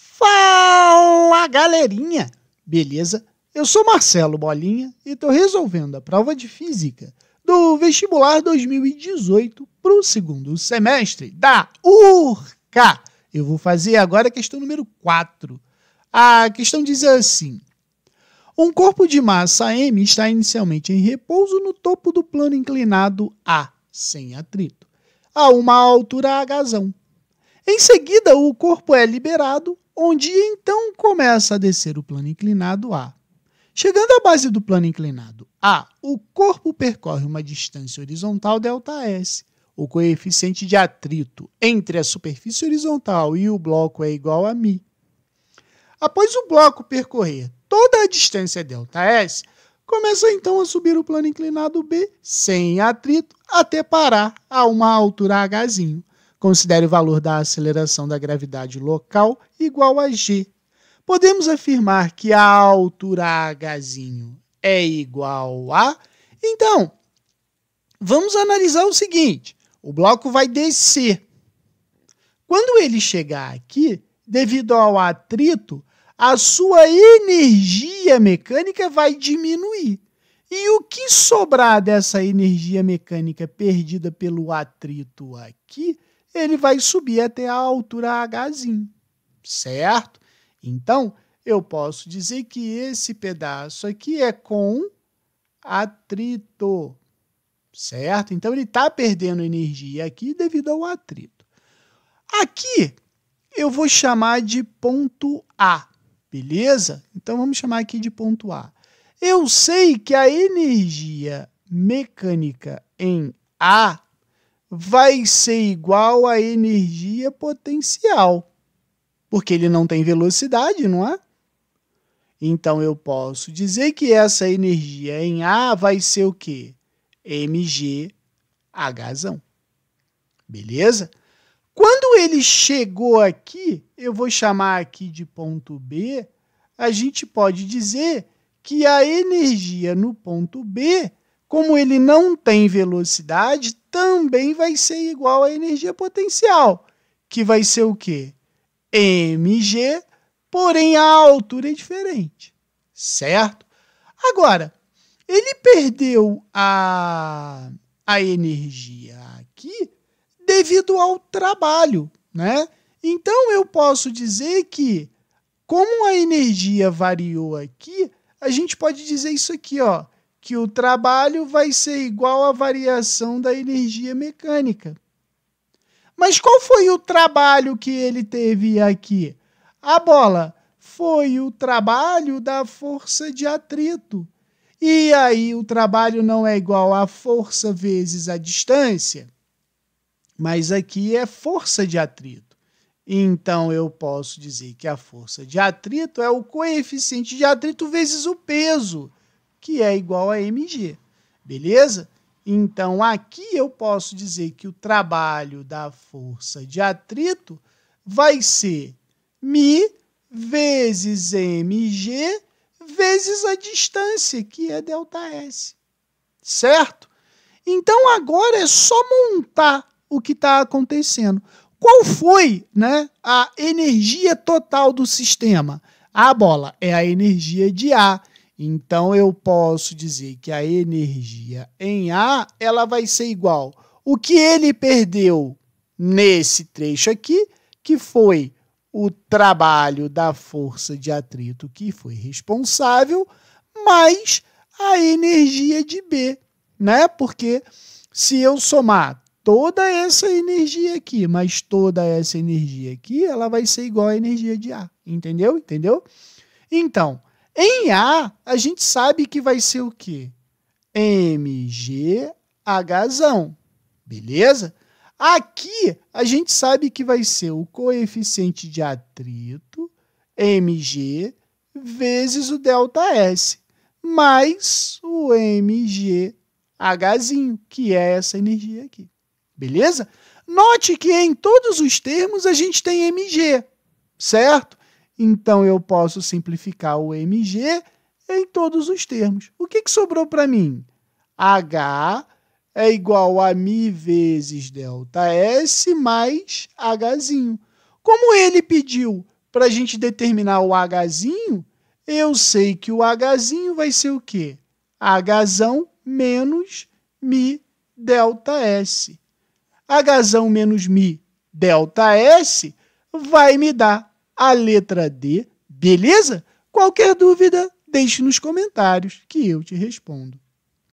Fala galerinha! Beleza? Eu sou Marcelo Bolinha e estou resolvendo a prova de física do vestibular 2018 para o segundo semestre da URCA. Eu vou fazer agora a questão número 4. A questão diz assim: Um corpo de massa m está inicialmente em repouso no topo do plano inclinado A, sem atrito, a uma altura h. Em seguida, o corpo é liberado onde então começa a descer o plano inclinado A. Chegando à base do plano inclinado A, o corpo percorre uma distância horizontal ΔS. O coeficiente de atrito entre a superfície horizontal e o bloco é igual a μ. Após o bloco percorrer toda a distância ΔS, começa então a subir o plano inclinado B sem atrito até parar a uma altura hzinho. Considere o valor da aceleração da gravidade local igual a g. Podemos afirmar que a altura h é igual a. Então, vamos analisar o seguinte: o bloco vai descer. Quando ele chegar aqui, devido ao atrito, a sua energia mecânica vai diminuir. E o que sobrar dessa energia mecânica perdida pelo atrito aqui ele vai subir até a altura Hzinho, certo? Então, eu posso dizer que esse pedaço aqui é com atrito, certo? Então, ele está perdendo energia aqui devido ao atrito. Aqui, eu vou chamar de ponto A, beleza? Então, vamos chamar aqui de ponto A. Eu sei que a energia mecânica em A vai ser igual à energia potencial, porque ele não tem velocidade, não é? Então eu posso dizer que essa energia em A vai ser o quê? mg Hzão. Beleza? Quando ele chegou aqui, eu vou chamar aqui de ponto B, a gente pode dizer que a energia no ponto B, como ele não tem velocidade, também vai ser igual à energia potencial, que vai ser o quê? mg, porém a altura é diferente, certo? Agora, ele perdeu a, a energia aqui devido ao trabalho, né? Então eu posso dizer que como a energia variou aqui, a gente pode dizer isso aqui, ó que o trabalho vai ser igual à variação da energia mecânica. Mas qual foi o trabalho que ele teve aqui? A bola foi o trabalho da força de atrito. E aí o trabalho não é igual à força vezes a distância, mas aqui é força de atrito. Então eu posso dizer que a força de atrito é o coeficiente de atrito vezes o peso que é igual a mg. Beleza? Então aqui eu posso dizer que o trabalho da força de atrito vai ser mi vezes mg vezes a distância, que é ΔS. Certo? Então agora é só montar o que está acontecendo. Qual foi né, a energia total do sistema? A bola é a energia de A. Então eu posso dizer que a energia em A ela vai ser igual o que ele perdeu nesse trecho aqui, que foi o trabalho da força de atrito que foi responsável, mais a energia de B, né? Porque se eu somar toda essa energia aqui, mais toda essa energia aqui, ela vai ser igual à energia de A, entendeu? Entendeu? Então, em A, a gente sabe que vai ser o quê? MGHzão. Beleza? Aqui, a gente sabe que vai ser o coeficiente de atrito, mg, vezes o delta S, mais o mgHzinho, que é essa energia aqui. Beleza? Note que em todos os termos a gente tem mg, certo? Então eu posso simplificar o MG em todos os termos. O que, que sobrou para mim? H é igual a mi vezes delta S mais Hzinho. Como ele pediu para a gente determinar o Hzinho, eu sei que o Hzinho vai ser o quê? Hzão menos mi delta S. Hzão menos mi delta S vai me dar a letra D, beleza? Qualquer dúvida, deixe nos comentários que eu te respondo.